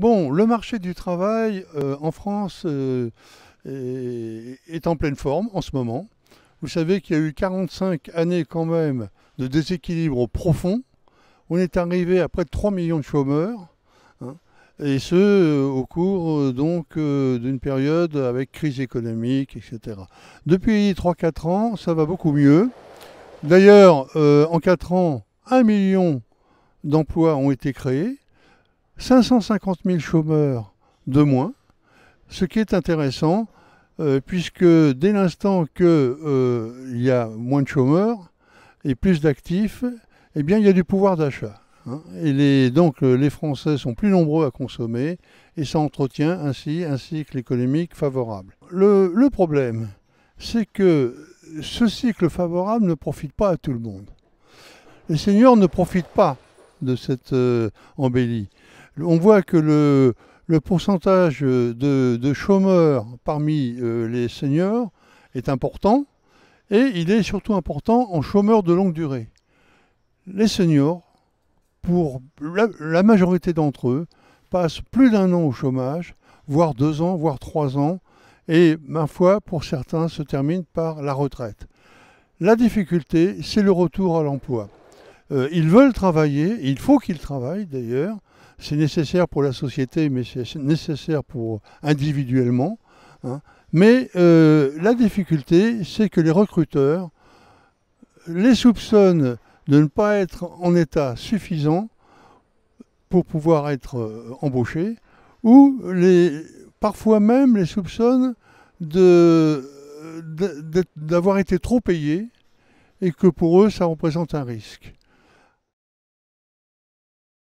Bon, le marché du travail euh, en France euh, est, en pleine forme en ce moment. Vous savez qu'il y a eu 45 années quand même de déséquilibre profond. On est arrivé à près de 3 millions de chômeurs, hein, et ce euh, au cours donc d'une période avec crise économique, etc. Depuis 3-4 ans, ça va beaucoup mieux. D'ailleurs, en 4 ans, 1 million d'emplois ont été créés 550 000 chômeurs de moins, ce qui est intéressant, euh, puisque dès l'instant qu'il euh, y a moins de chômeurs et plus d'actifs, eh bien, il y a du pouvoir d'achat. Hein. Et les, donc, euh, les Français sont plus nombreux à consommer et ça entretient ainsi un cycle économique favorable. Le, problème, c'est que ce cycle favorable ne profite pas à tout le monde. Les seniors ne profitent pas de cette embellie on voit que le, pourcentage euh, de, chômeurs parmi euh, les seniors est important et il est surtout important en chômeurs de longue durée. Les seniors, pour la, majorité d'entre eux, passent plus d'un an au chômage, voire deux ans, voire trois ans, et ma foi, pour certains, se termine par la retraite. La difficulté, c'est le retour à l'emploi. Euh, ils veulent travailler, il faut qu'ils travaillent d'ailleurs. C'est nécessaire pour la société, mais c'est nécessaire pour individuellement. Hein. Mais euh, la difficulté, c'est que les recruteurs les soupçonnent de ne pas être en état suffisant pour pouvoir être euh, embauchés, ou les, parfois même les soupçonnent d'avoir été trop payés et que pour eux, ça représente un risque.